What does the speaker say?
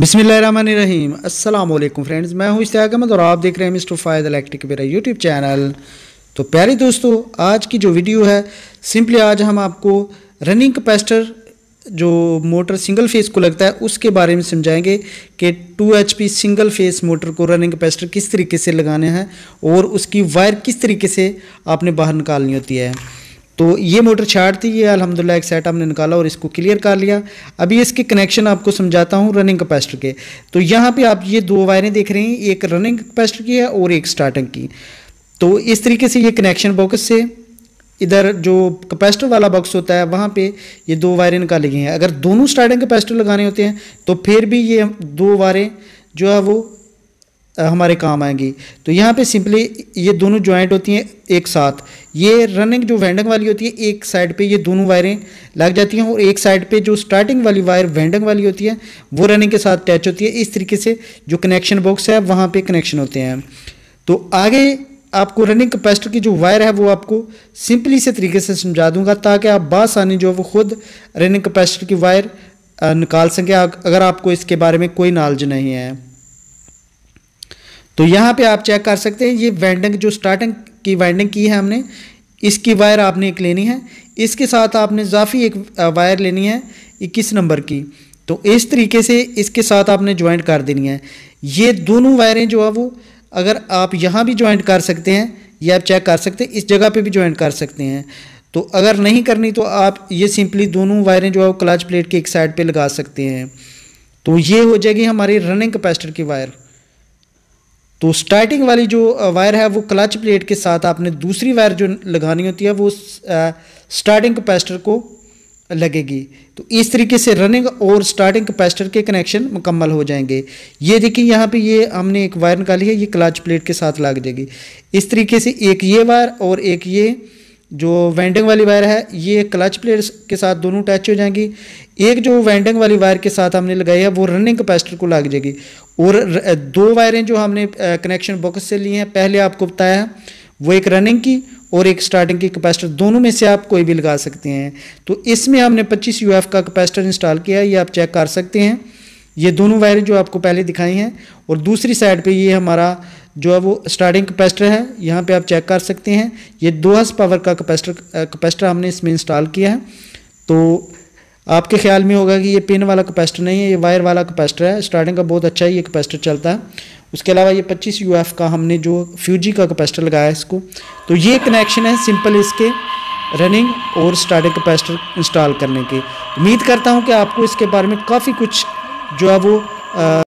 बिसमीम अल्लाम फ्रेंड्स मैं हूं इश्तियाक अहमद और आप देख रहे हैं मिस्टर फायद इलेक्ट्रिक मेरा यूट्यूब चैनल तो प्यारे दोस्तों आज की जो वीडियो है सिंपली आज हम आपको रनिंग कैपेसिटर जो मोटर सिंगल फेस को लगता है उसके बारे में समझाएंगे कि 2 एच सिंगल फेस मोटर को रनिंग कैपेसिटर किस तरीके से लगाने हैं और उसकी वायर किस तरीके से आपने बाहर निकालनी होती है तो ये मोटर छाट थी ये अलहमदिल्ला एक सेट हमने निकाला और इसको क्लियर कर लिया अभी इसके कनेक्शन आपको समझाता हूँ रनिंग कैपेसिटर के तो यहाँ पे आप ये दो वायरें देख रहे हैं एक रनिंग कैपेसिटर की है और एक स्टार्टिंग की तो इस तरीके से ये कनेक्शन बॉक्स से इधर जो कैपेसिटर वाला बॉक्स होता है वहाँ पे ये दो वायरें निकाली गई हैं अगर दोनों स्टार्टिंग कैपेसिटर लगाने होते हैं तो फिर भी ये दो वायरें जो है वो हमारे काम आएंगी तो यहाँ पे सिंपली ये दोनों जॉइंट होती हैं एक साथ ये रनिंग जो वेंडिंग वाली होती है एक साइड पे ये दोनों वायरें लग जाती हैं और एक साइड पे जो स्टार्टिंग वाली वायर वेंडिंग वाली होती है वो रनिंग के साथ अटैच होती है इस तरीके से जो कनेक्शन बॉक्स है वहाँ पर कनेक्शन होते हैं तो आगे आपको रनिंग कैपेसिटर की जो वायर है वो आपको सिंपली से तरीके से समझा दूंगा ताकि आप बासानी जो है वो खुद रनिंग कैपेसिटर की वायर निकाल सकें अगर आपको इसके बारे में कोई नॉलेज नहीं है तो यहाँ पे आप चेक कर सकते हैं ये वेंडिंग जो स्टार्टिंग की वाइंडिंग की है हमने इसकी वायर आपने एक लेनी है इसके साथ आपने इजाफी एक वायर लेनी है इक्कीस नंबर की तो इस तरीके से इसके साथ आपने ज्वाइंट कर देनी है ये दोनों वायरें जो है वो अगर आप यहाँ भी ज्वाइंट कर सकते हैं ये आप चेक कर सकते हैं इस जगह पे भी ज्वाइंट कर सकते हैं तो अगर नहीं करनी तो आप ये सिंपली दोनों वायरें जो है वो क्लच प्लेट के एक साइड पे लगा सकते हैं तो ये हो जाएगी हमारी रनिंग कैपेसिटर की वायर तो स्टार्टिंग वाली जो वायर है वो क्लच प्लेट के साथ आपने दूसरी वायर जो लगानी होती है वो स्टार्टिंग कैपेसिटर को लगेगी तो इस तरीके से रनिंग और स्टार्टिंग कैपेसिटर के कनेक्शन मुकम्मल हो जाएंगे ये देखिए यहाँ पे ये हमने एक वायर निकाली है ये क्लच प्लेट के साथ लग जाएगी इस तरीके से एक ये वायर और एक ये जो वेंडिंग वाली वायर है ये क्लच प्लेट के साथ दोनों अटैच हो जाएंगी एक जो वेंडिंग वाली वायर के साथ हमने लगाई है वो रनिंग कैपेसिटर को लग जाएगी और दो वायरें जो हमने कनेक्शन बॉक्स से ली हैं पहले आपको बताया वो एक रनिंग की और एक स्टार्टिंग की कैपेसिटर दोनों में से आप कोई भी लगा सकते हैं तो इसमें हमने 25 यू का कैपेसिटर इंस्टॉल किया है ये आप चेक कर सकते हैं ये दोनों वायरें जो आपको पहले दिखाई हैं और दूसरी साइड पे ये हमारा जो है वो स्टार्टिंग कैपेसिटर है यहाँ पे आप चेक कर सकते हैं ये दो हज़ पावर का कैपेसिटर कैपेसिटर हमने इसमें इंस्टॉल किया है तो आपके ख्याल में होगा कि ये पिन वाला कैपेसिटर नहीं है ये वायर वाला कैपेसिटर है स्टार्टिंग का बहुत अच्छा ही ये कैपेसिटर चलता है उसके अलावा ये 25 यू का हमने जो फ्यूजी का कैपेसिटर लगाया है इसको तो ये कनेक्शन है सिंपल इसके रनिंग और स्टार्टिंग कैपेसिटर इंस्टॉल करने के उम्मीद करता हूँ कि आपको इसके बारे में काफ़ी कुछ जो है वो आ,